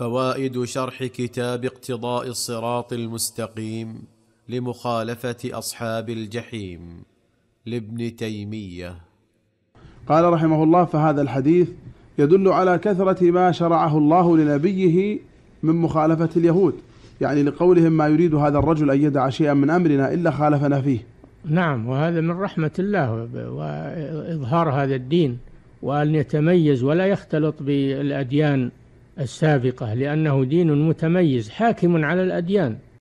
فوائد شرح كتاب اقتضاء الصراط المستقيم لمخالفه اصحاب الجحيم لابن تيميه قال رحمه الله فهذا الحديث يدل على كثره ما شرعه الله لنبيه من مخالفه اليهود يعني لقولهم ما يريد هذا الرجل ان يدع شيئا من امرنا الا خالفنا فيه نعم وهذا من رحمه الله واظهار هذا الدين وان يتميز ولا يختلط بالاديان السابقة لأنه دين متميز حاكم على الأديان